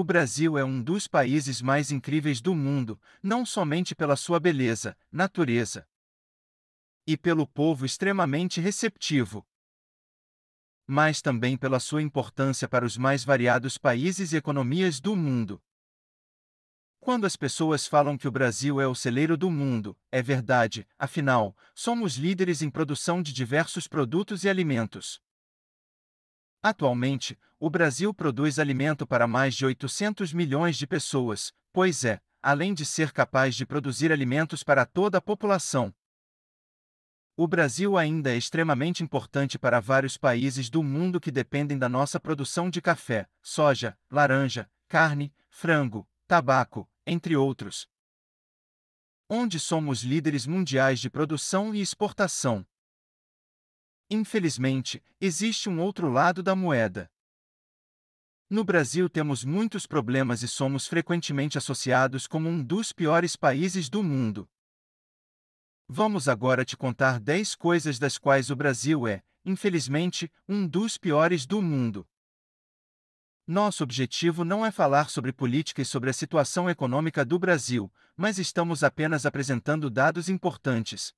O Brasil é um dos países mais incríveis do mundo, não somente pela sua beleza, natureza e pelo povo extremamente receptivo, mas também pela sua importância para os mais variados países e economias do mundo. Quando as pessoas falam que o Brasil é o celeiro do mundo, é verdade, afinal, somos líderes em produção de diversos produtos e alimentos. Atualmente, o Brasil produz alimento para mais de 800 milhões de pessoas, pois é, além de ser capaz de produzir alimentos para toda a população. O Brasil ainda é extremamente importante para vários países do mundo que dependem da nossa produção de café, soja, laranja, carne, frango, tabaco, entre outros. Onde somos líderes mundiais de produção e exportação. Infelizmente, existe um outro lado da moeda. No Brasil temos muitos problemas e somos frequentemente associados como um dos piores países do mundo. Vamos agora te contar 10 coisas das quais o Brasil é, infelizmente, um dos piores do mundo. Nosso objetivo não é falar sobre política e sobre a situação econômica do Brasil, mas estamos apenas apresentando dados importantes,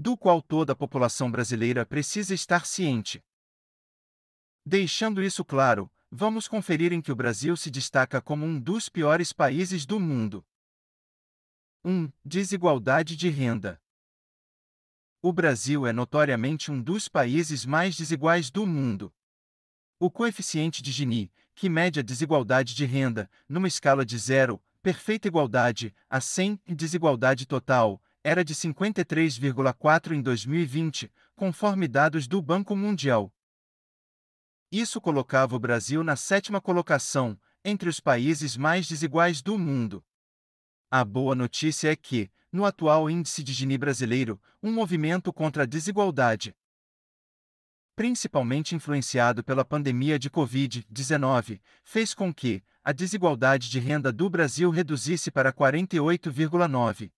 do qual toda a população brasileira precisa estar ciente. Deixando isso claro, vamos conferir em que o Brasil se destaca como um dos piores países do mundo. 1. Desigualdade de renda. O Brasil é notoriamente um dos países mais desiguais do mundo. O coeficiente de Gini, que mede a desigualdade de renda, numa escala de zero perfeita igualdade, a 100, desigualdade total, era de 53,4 em 2020, conforme dados do Banco Mundial. Isso colocava o Brasil na sétima colocação, entre os países mais desiguais do mundo. A boa notícia é que, no atual índice de Gini brasileiro, um movimento contra a desigualdade, principalmente influenciado pela pandemia de Covid-19, fez com que a desigualdade de renda do Brasil reduzisse para 48,9.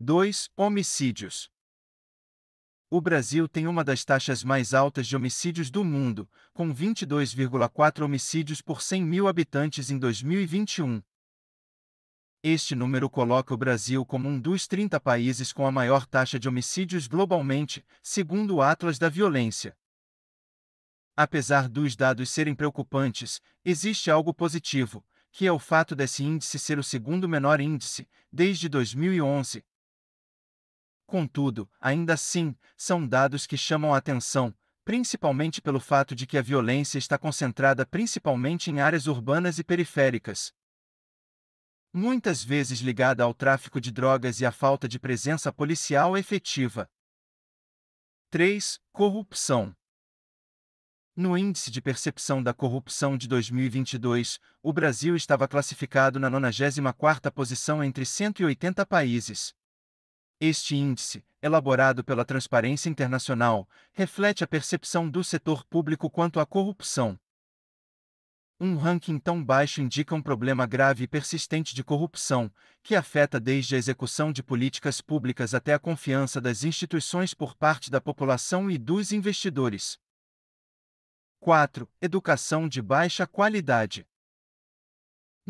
2. Homicídios. O Brasil tem uma das taxas mais altas de homicídios do mundo, com 22,4 homicídios por 100 mil habitantes em 2021. Este número coloca o Brasil como um dos 30 países com a maior taxa de homicídios globalmente, segundo o Atlas da Violência. Apesar dos dados serem preocupantes, existe algo positivo, que é o fato desse índice ser o segundo menor índice, desde 2011, Contudo, ainda assim, são dados que chamam a atenção, principalmente pelo fato de que a violência está concentrada principalmente em áreas urbanas e periféricas. Muitas vezes ligada ao tráfico de drogas e à falta de presença policial efetiva. 3. Corrupção. No Índice de Percepção da Corrupção de 2022, o Brasil estava classificado na 94ª posição entre 180 países. Este índice, elaborado pela Transparência Internacional, reflete a percepção do setor público quanto à corrupção. Um ranking tão baixo indica um problema grave e persistente de corrupção, que afeta desde a execução de políticas públicas até a confiança das instituições por parte da população e dos investidores. 4. Educação de baixa qualidade.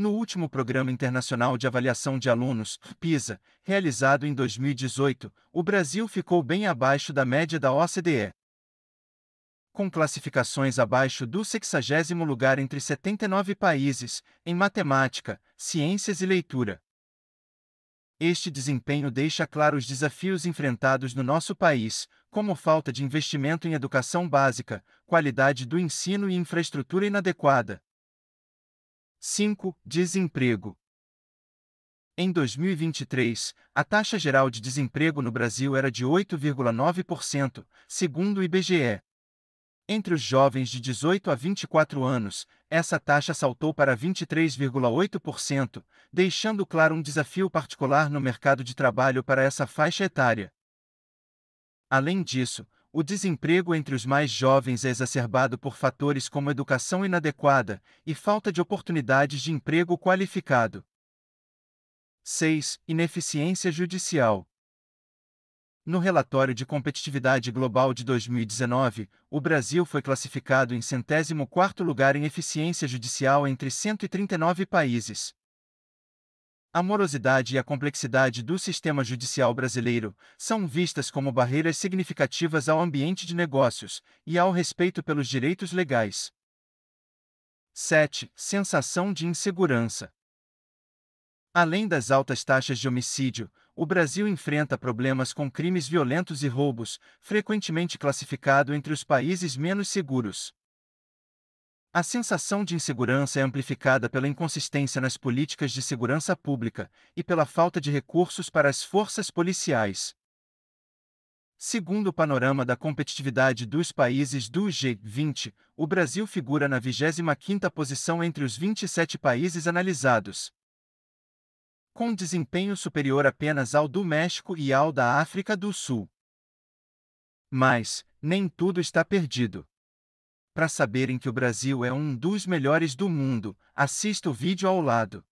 No último Programa Internacional de Avaliação de Alunos, PISA, realizado em 2018, o Brasil ficou bem abaixo da média da OCDE. Com classificações abaixo do 60 lugar entre 79 países, em matemática, ciências e leitura. Este desempenho deixa claro os desafios enfrentados no nosso país, como falta de investimento em educação básica, qualidade do ensino e infraestrutura inadequada 5. Desemprego. Em 2023, a taxa geral de desemprego no Brasil era de 8,9%, segundo o IBGE. Entre os jovens de 18 a 24 anos, essa taxa saltou para 23,8%, deixando claro um desafio particular no mercado de trabalho para essa faixa etária. Além disso, o desemprego entre os mais jovens é exacerbado por fatores como educação inadequada e falta de oportunidades de emprego qualificado. 6. Ineficiência judicial. No relatório de competitividade global de 2019, o Brasil foi classificado em centésimo quarto lugar em eficiência judicial entre 139 países a morosidade e a complexidade do sistema judicial brasileiro são vistas como barreiras significativas ao ambiente de negócios e ao respeito pelos direitos legais. 7. Sensação de insegurança. Além das altas taxas de homicídio, o Brasil enfrenta problemas com crimes violentos e roubos, frequentemente classificado entre os países menos seguros. A sensação de insegurança é amplificada pela inconsistência nas políticas de segurança pública e pela falta de recursos para as forças policiais. Segundo o panorama da competitividade dos países do G20, o Brasil figura na 25ª posição entre os 27 países analisados, com desempenho superior apenas ao do México e ao da África do Sul. Mas, nem tudo está perdido. Para saberem que o Brasil é um dos melhores do mundo, assista o vídeo ao lado.